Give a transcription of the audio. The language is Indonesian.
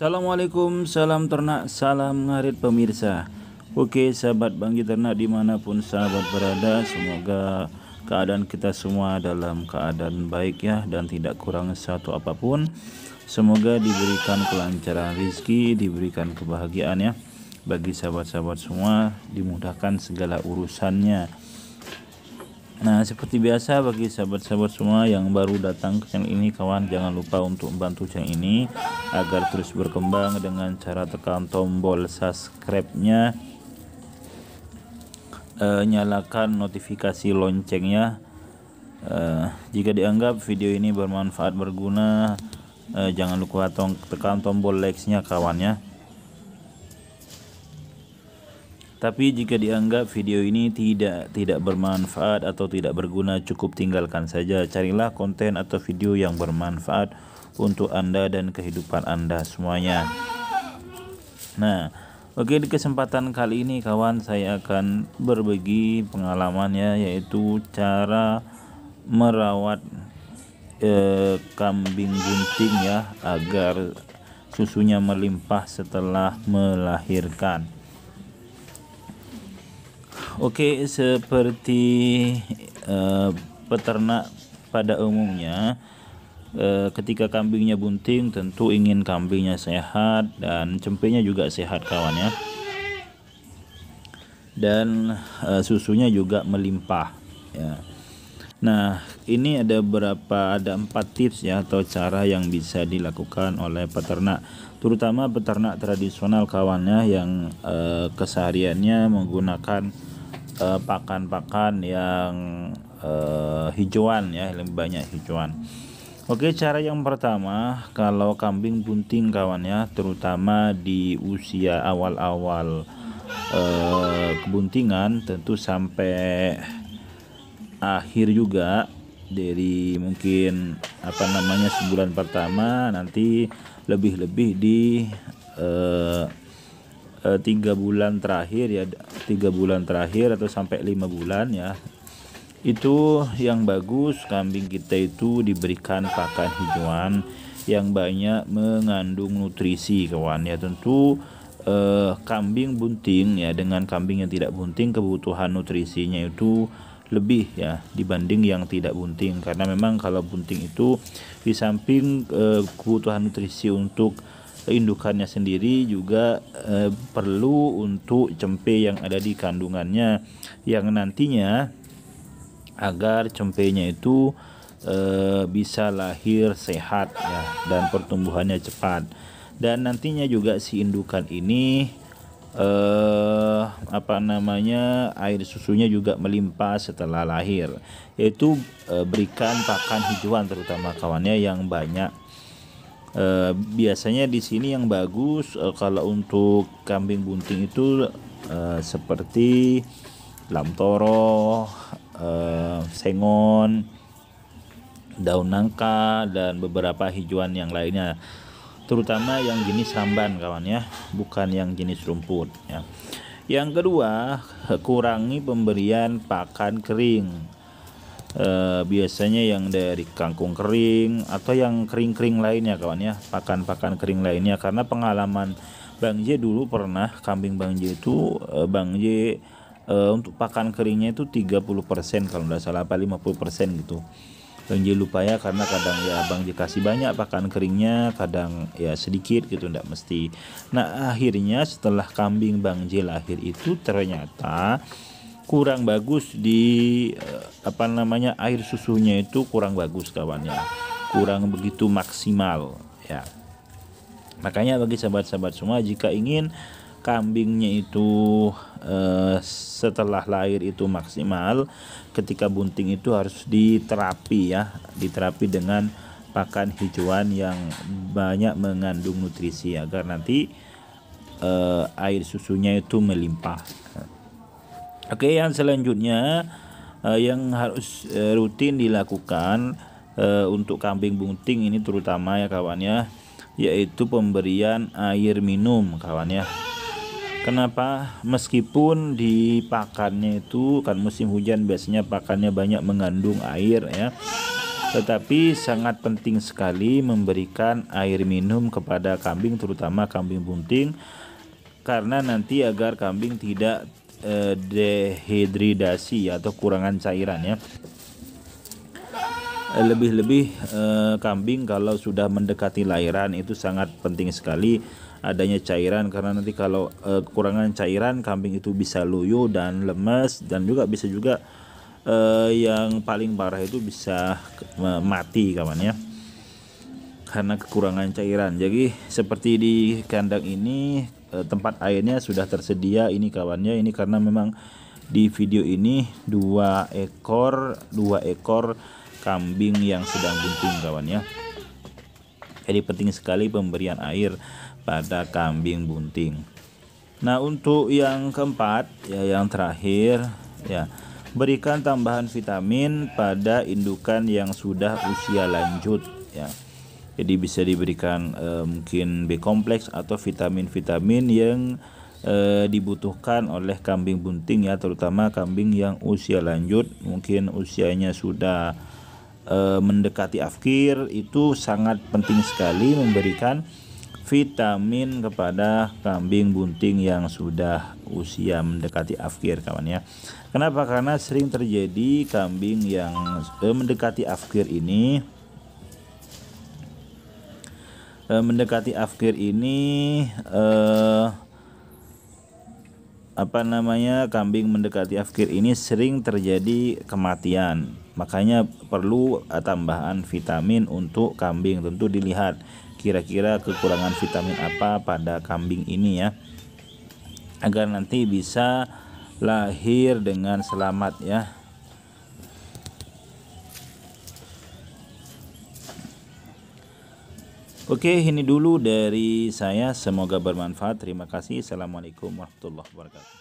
Assalamualaikum, salam ternak, salam ngarit pemirsa. Oke, sahabat bangkit ternak dimanapun sahabat berada, semoga keadaan kita semua dalam keadaan baik ya dan tidak kurang satu apapun. Semoga diberikan kelancaran rizki, diberikan kebahagiaan ya bagi sahabat-sahabat semua, dimudahkan segala urusannya Nah, seperti biasa bagi sahabat-sahabat semua yang baru datang ke channel ini, kawan jangan lupa untuk membantu channel ini agar terus berkembang dengan cara tekan tombol subscribe-nya, e, nyalakan notifikasi loncengnya. E, jika dianggap video ini bermanfaat berguna, e, jangan lupa tekan tombol like-nya kawannya Tapi jika dianggap video ini tidak tidak bermanfaat atau tidak berguna, cukup tinggalkan saja. Carilah konten atau video yang bermanfaat untuk Anda dan kehidupan Anda semuanya. Nah, oke di kesempatan kali ini kawan saya akan berbagi pengalamannya yaitu cara merawat eh, kambing gunting ya agar susunya melimpah setelah melahirkan. Oke, seperti uh, peternak pada umumnya, uh, ketika kambingnya bunting, tentu ingin kambingnya sehat dan cempenya juga sehat, kawan ya. Dan uh, susunya juga melimpah, ya. Nah, ini ada berapa ada empat tips ya atau cara yang bisa dilakukan oleh peternak, terutama peternak tradisional kawannya yang uh, kesehariannya menggunakan pakan-pakan uh, yang uh, hijauan ya lebih banyak hijauan Oke cara yang pertama kalau kambing bunting kawan ya terutama di usia awal-awal eh, kebuntingan tentu sampai akhir juga dari mungkin apa namanya sebulan pertama nanti lebih-lebih di uh, Eh, tiga bulan terakhir ya tiga bulan terakhir atau sampai lima bulan ya itu yang bagus kambing kita itu diberikan pakan hijauan yang banyak mengandung nutrisi kawan ya tentu eh, kambing bunting ya dengan kambing yang tidak bunting kebutuhan nutrisinya itu lebih ya dibanding yang tidak bunting karena memang kalau bunting itu di samping eh, kebutuhan nutrisi untuk indukannya sendiri juga eh, perlu untuk cempe yang ada di kandungannya yang nantinya agar cempenya itu eh, bisa lahir sehat ya dan pertumbuhannya cepat dan nantinya juga si indukan ini eh, apa namanya air susunya juga melimpah setelah lahir yaitu eh, berikan pakan hijauan terutama kawannya yang banyak e, biasanya di sini yang bagus e, kalau untuk kambing bunting itu e, seperti lamtoro, sengon, daun nangka dan beberapa hijauan yang lainnya. Terutama yang jenis samban kawan ya, bukan yang jenis rumput ya. Yang kedua, kurangi pemberian pakan kering Eh, biasanya yang dari kangkung kering atau yang kering-kering lainnya kawan ya pakan-pakan kering lainnya karena pengalaman Bang J dulu pernah kambing Bang J itu uh, Bang J eh, untuk pakan keringnya itu 30% kalau nggak salah apa 50% gitu Bang J lupa ya karena kadang ya Bang J kasih banyak pakan keringnya kadang ya sedikit gitu ndak mesti nah akhirnya setelah kambing Bang J lahir itu ternyata kurang bagus di eh, apa namanya air susunya itu kurang bagus kawan ya kurang begitu maksimal ya makanya bagi sahabat-sahabat semua jika ingin kambingnya itu eh, setelah lahir itu maksimal ketika bunting itu harus diterapi ya diterapi dengan pakan hijauan yang banyak mengandung nutrisi agar nanti eh, air susunya itu melimpah Oke, yang selanjutnya uh, yang harus uh, rutin dilakukan uh, untuk kambing bunting ini terutama ya kawan ya, yaitu pemberian air minum kawan ya. Kenapa? Meskipun di pakannya itu kan musim hujan biasanya pakannya banyak mengandung air ya. Tetapi sangat penting sekali memberikan air minum kepada kambing terutama kambing bunting karena nanti agar kambing tidak Eh, dehidrasi atau kurangan cairan ya eh, lebih-lebih eh, kambing kalau sudah mendekati lahiran itu sangat penting sekali adanya cairan karena nanti kalau eh, kekurangan cairan kambing itu bisa loyo dan lemes dan juga bisa juga eh, yang paling parah itu bisa eh, mati kawan ya karena kekurangan cairan jadi seperti di kandang ini Eh, tempat airnya sudah tersedia ini kawannya ini karena memang di video ini dua ekor dua ekor kambing yang sedang bunting kawannya jadi penting sekali pemberian air pada kambing bunting nah untuk yang keempat ya yang terakhir ya berikan tambahan vitamin pada indukan yang sudah usia lanjut ya jadi bisa diberikan e, mungkin B kompleks atau vitamin-vitamin yang e, dibutuhkan oleh kambing bunting ya terutama kambing yang usia lanjut mungkin usianya sudah e, mendekati afkir itu sangat penting sekali memberikan vitamin kepada kambing bunting yang sudah usia mendekati afkir kawan ya. Kenapa? Karena sering terjadi kambing yang mendekati afkir ini Eh, mendekati akhir ini uh, apa namanya kambing mendekati afkir ini sering terjadi kematian makanya perlu tambahan vitamin untuk kambing tentu dilihat kira-kira kekurangan vitamin apa pada kambing ini ya agar nanti bisa lahir dengan selamat ya Oke, ini dulu dari saya. Semoga bermanfaat. Terima kasih. Assalamualaikum warahmatullahi wabarakatuh.